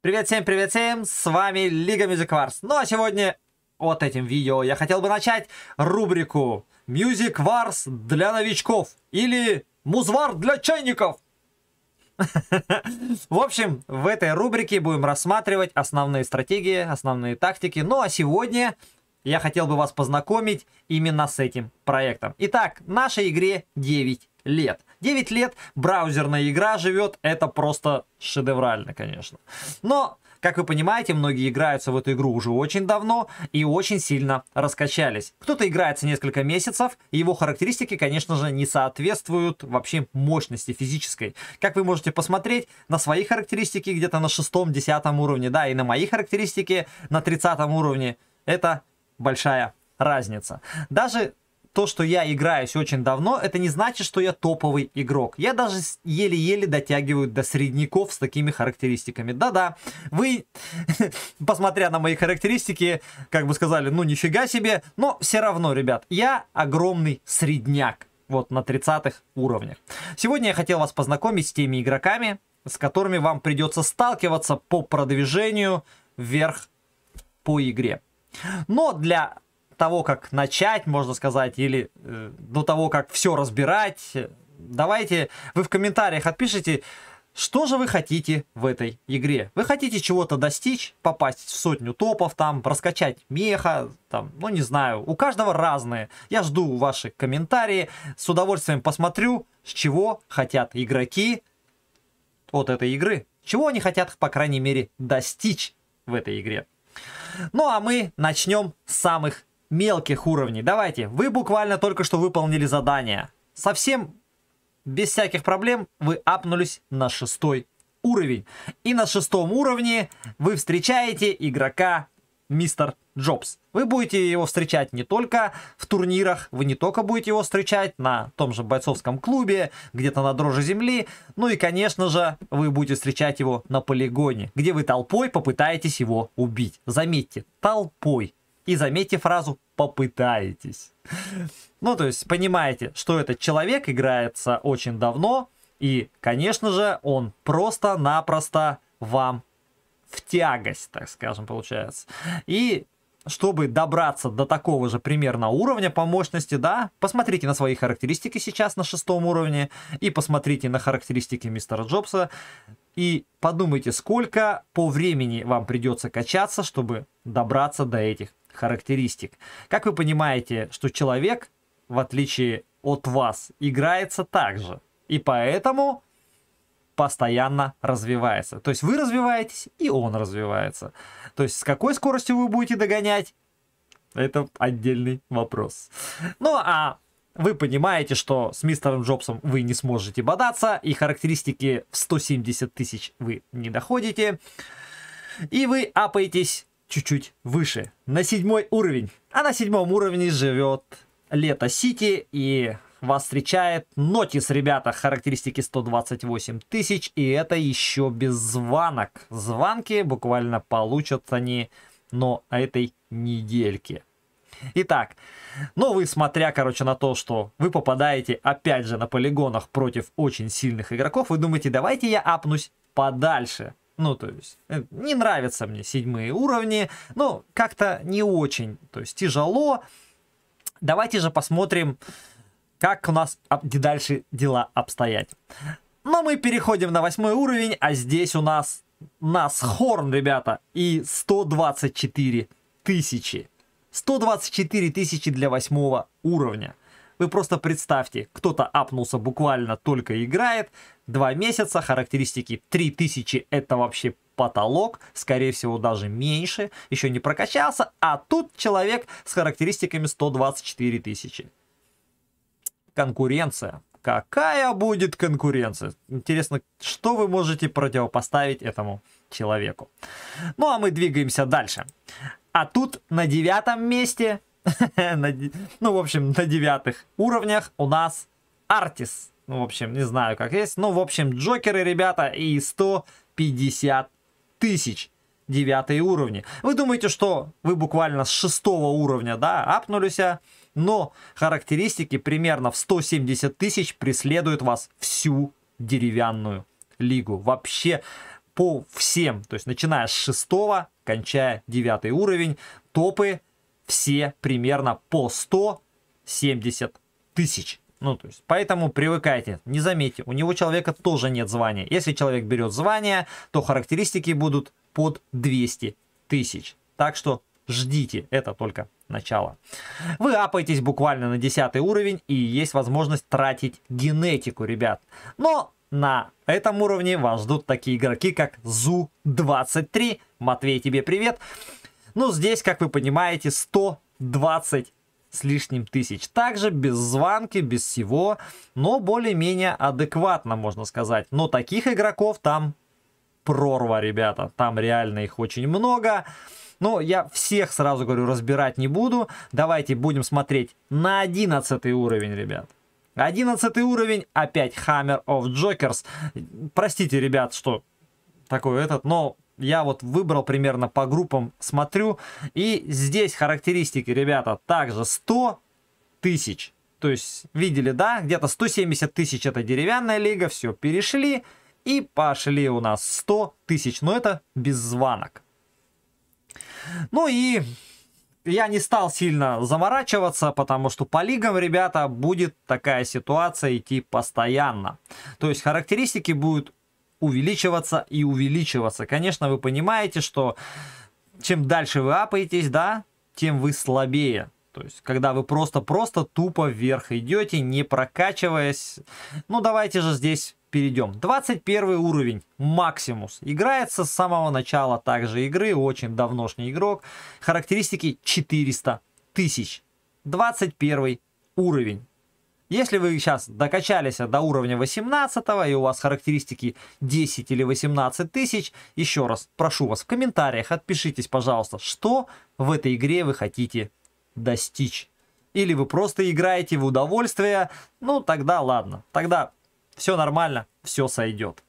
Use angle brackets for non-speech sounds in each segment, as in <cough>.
Привет всем, привет всем, с вами Лига Music Wars. Ну а сегодня вот этим видео я хотел бы начать рубрику Music Wars для новичков или Музвар для чайников. <laughs> В общем, в этой рубрике будем рассматривать основные стратегии, основные тактики. Ну а сегодня я хотел бы вас познакомить именно с этим проектом. Итак, нашей игре 9 лет. 9 лет браузерная игра живет, это просто шедеврально, конечно. Но как вы понимаете, многие играются в эту игру уже очень давно и очень сильно раскачались. Кто-то играется несколько месяцев, и его характеристики, конечно же, не соответствуют вообще мощности физической. Как вы можете посмотреть, на свои характеристики где-то на шестом, десятом уровне, да, и на мои характеристики на тридцатом уровне. Это большая разница. Даже то, что я играюсь очень давно, это не значит, что я топовый игрок. Я даже еле-еле дотягиваю до средняков с такими характеристиками. Да-да, вы, <laughs> посмотря на мои характеристики, как бы сказали, ну нифига себе, но все равно, ребят, я огромный средняк. Вот, на 30 уровнях. Сегодня я хотел вас познакомить с теми игроками, с которыми вам придется сталкиваться по продвижению вверх по игре. Но для того, как начать, можно сказать, или э, до того, как все разбирать, э, давайте вы в комментариях отпишите, что же вы хотите в этой игре? Вы хотите чего-то достичь, попасть в сотню топов, там, раскачать меха, там, ну не знаю, у каждого разные. Я жду ваши комментарии, с удовольствием посмотрю, с чего хотят игроки от этой игры. Чего они хотят, по крайней мере, достичь в этой игре. Ну а мы начнем с самых мелких уровней. Давайте, вы буквально только что выполнили задание. Совсем без всяких проблем вы апнулись на шестой уровень. И на шестом уровне вы встречаете игрока Мистер Джобс. Вы будете его встречать не только в турнирах, вы не только будете его встречать на том же бойцовском клубе, где-то на дрожже земли, ну и, конечно же, вы будете встречать его на полигоне, где вы толпой попытаетесь его убить. Заметьте, толпой. И заметьте фразу «попытаетесь». Ну, то есть, понимаете, что этот человек играется очень давно, и, конечно же, он просто-напросто вам в тягость, так скажем, получается. И чтобы добраться до такого же примерно уровня по мощности, да, посмотрите на свои характеристики сейчас на шестом уровне и посмотрите на характеристики мистера Джобса и подумайте, сколько по времени вам придется качаться, чтобы добраться до этих характеристик. Как вы понимаете, что человек, в отличие от вас, играется так же. И поэтому постоянно развивается. То есть вы развиваетесь, и он развивается. То есть с какой скоростью вы будете догонять, это отдельный вопрос. Ну а вы понимаете, что с мистером Джобсом вы не сможете бодаться, и характеристики в 170 тысяч вы не доходите, и вы апаетесь чуть-чуть выше, на седьмой уровень. А на седьмом уровне живет Лето Сити и вас встречает Нотис, ребята, характеристики 128 тысяч, и это еще без звонок. Звонки буквально получат они, но этой недельке. Итак, ну вы смотря, короче, на то, что вы попадаете, опять же, на полигонах против очень сильных игроков, вы думаете, давайте я апнусь подальше. Ну, то есть, э, не нравятся мне седьмые уровни, ну, как-то не очень, то есть, тяжело. Давайте же посмотрим, как у нас дальше дела обстоять. Но мы переходим на восьмой уровень, а здесь у нас нас хорн, ребята, и 124 тысячи. 124 тысячи для восьмого уровня. Вы просто представьте, кто-то апнулся буквально только играет, два месяца, характеристики 3000 это вообще потолок, скорее всего даже меньше, еще не прокачался, а тут человек с характеристиками 124 тысячи. Конкуренция. Какая будет конкуренция? Интересно, что вы можете противопоставить этому человеку? Ну а мы двигаемся дальше. А тут на девятом месте <laughs> Ну, в общем, на девятых уровнях у нас Артис. Ну, в общем, не знаю, как есть. Ну, в общем, Джокеры, ребята, и 150 тысяч девятые уровни. Вы думаете, что вы буквально с шестого уровня, да, апнулись, а? но характеристики примерно в 170 тысяч преследуют вас всю деревянную лигу. Вообще по всем, то есть начиная с шестого, кончая девятый уровень, топы все примерно по 170 тысяч. Ну, то есть, поэтому привыкайте. Не заметьте, у него человека тоже нет звания. Если человек берет звание, то характеристики будут под 200 тысяч. Так что ждите, это только начало. Вы апаетесь буквально на 10 уровень и есть возможность тратить генетику, ребят. Но на этом уровне вас ждут такие игроки, как Зу-23. Матвей, тебе привет. Привет. Ну, здесь, как вы понимаете, 120 с лишним тысяч. Также без звонки, без всего, но более-менее адекватно, можно сказать. Но таких игроков там прорва, ребята. Там реально их очень много. Но я всех, сразу говорю, разбирать не буду. Давайте будем смотреть на 11 уровень, ребят. 11 уровень, опять Hammer of Jokers. Простите, ребят, что такой этот, но я вот выбрал примерно по группам, смотрю. И здесь характеристики, ребята, также 100 тысяч. То есть, видели, да, где-то 170 тысяч это деревянная лига, все, перешли. И пошли у нас 100 тысяч, но это без звонок. Ну и я не стал сильно заморачиваться, потому что по лигам, ребята, будет такая ситуация идти постоянно. То есть характеристики будут увеличиваться и увеличиваться. Конечно, вы понимаете, что чем дальше вы апаетесь, да, тем вы слабее. То есть, когда вы просто-просто тупо вверх идете, не прокачиваясь. Ну, давайте же здесь перейдем. 21 уровень, Максимус. Играется с самого начала также игры, очень давношний игрок. Характеристики 400 тысяч. 21 уровень. Если вы сейчас докачались до уровня 18 и у вас характеристики 10 или 18 тысяч, еще раз прошу вас в комментариях отпишитесь, пожалуйста, что в этой игре вы хотите достичь. Или вы просто играете в удовольствие, ну тогда ладно, тогда все нормально, все сойдет.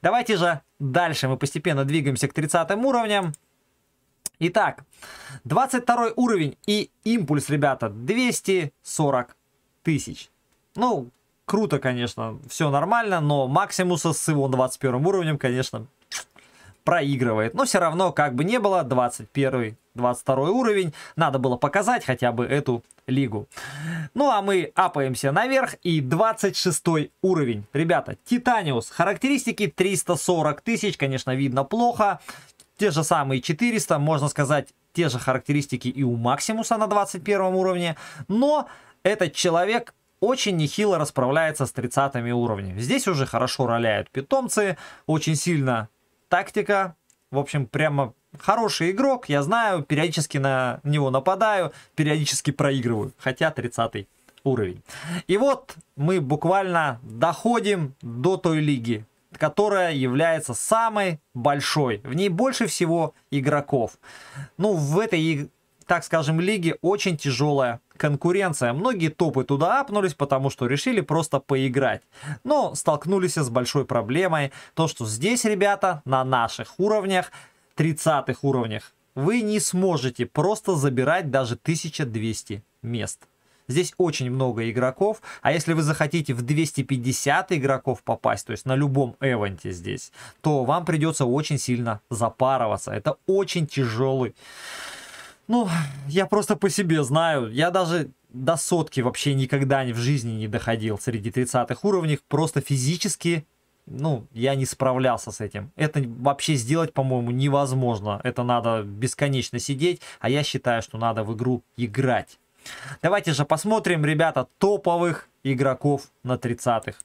Давайте же дальше, мы постепенно двигаемся к 30 уровням. Итак, 22 уровень и импульс, ребята, 240 тысяч. Ну, круто, конечно, все нормально, но Максимуса с его 21 уровнем, конечно, проигрывает. Но все равно, как бы не было, 21 22 уровень. Надо было показать хотя бы эту лигу. Ну а мы апаемся наверх и 26 уровень. Ребята, Титаниус. Характеристики 340 тысяч, конечно, видно плохо. Те же самые 400, можно сказать, те же характеристики и у Максимуса на 21 уровне. Но этот человек очень нехило расправляется с 30 уровнями. Здесь уже хорошо роляют питомцы, очень сильно тактика. В общем, прямо хороший игрок, я знаю, периодически на него нападаю, периодически проигрываю, хотя 30 уровень. И вот мы буквально доходим до той лиги, которая является самой большой. В ней больше всего игроков. Ну, в этой, так скажем, лиге очень тяжелая конкуренция. Многие топы туда апнулись, потому что решили просто поиграть. Но столкнулись с большой проблемой. То, что здесь, ребята, на наших уровнях, 30 уровнях, вы не сможете просто забирать даже 1200 мест. Здесь очень много игроков, а если вы захотите в 250 игроков попасть, то есть на любом эвенте здесь, то вам придется очень сильно запарываться. Это очень тяжелый ну, я просто по себе знаю. Я даже до сотки вообще никогда в жизни не доходил среди 30-х уровней. Просто физически, ну, я не справлялся с этим. Это вообще сделать, по-моему, невозможно. Это надо бесконечно сидеть, а я считаю, что надо в игру играть. Давайте же посмотрим, ребята, топовых игроков на 30-х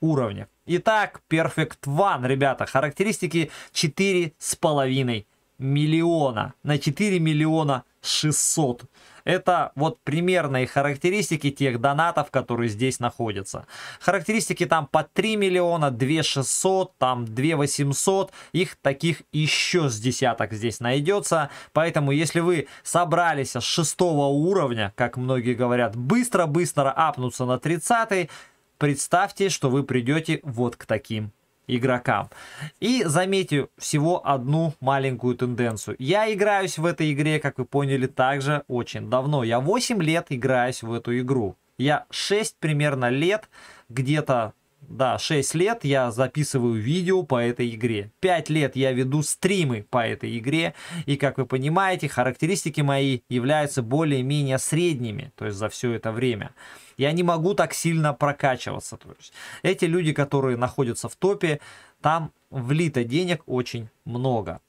уровнях. Итак, Perfect One, ребята, характеристики 4,5 миллиона на 4 миллиона 600. Это вот примерные характеристики тех донатов, которые здесь находятся. Характеристики там по 3 миллиона, 2 600, там 2 800. Их таких еще с десяток здесь найдется. Поэтому если вы собрались с 6 уровня, как многие говорят, быстро-быстро апнуться на 30 представьте, что вы придете вот к таким игрокам. И заметьте всего одну маленькую тенденцию. Я играюсь в этой игре, как вы поняли, также очень давно. Я 8 лет играюсь в эту игру. Я 6 примерно лет где-то да, 6 лет я записываю видео по этой игре. 5 лет я веду стримы по этой игре. И, как вы понимаете, характеристики мои являются более-менее средними, то есть за все это время. Я не могу так сильно прокачиваться. То есть эти люди, которые находятся в топе, там влито денег очень много.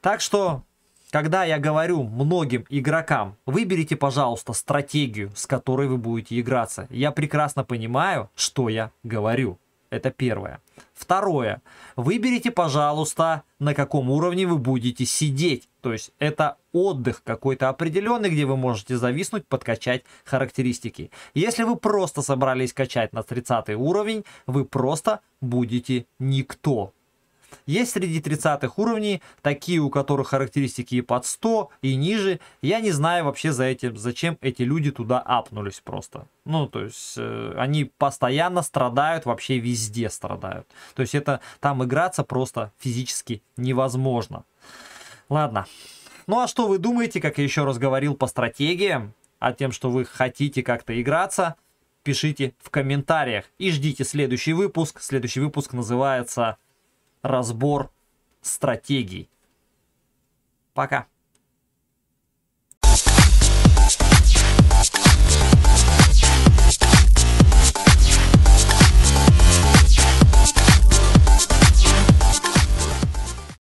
Так что когда я говорю многим игрокам, выберите, пожалуйста, стратегию, с которой вы будете играться. Я прекрасно понимаю, что я говорю. Это первое. Второе. Выберите, пожалуйста, на каком уровне вы будете сидеть. То есть это отдых какой-то определенный, где вы можете зависнуть, подкачать характеристики. Если вы просто собрались качать на 30 уровень, вы просто будете никто. Есть среди 30-х уровней, такие, у которых характеристики и под 100, и ниже. Я не знаю вообще за этим, зачем эти люди туда апнулись просто. Ну, то есть, э, они постоянно страдают, вообще везде страдают. То есть, это там играться просто физически невозможно. Ладно. Ну а что вы думаете, как я еще раз говорил, по стратегиям, о тем, что вы хотите как-то играться, пишите в комментариях и ждите следующий выпуск. Следующий выпуск называется разбор стратегий. Пока.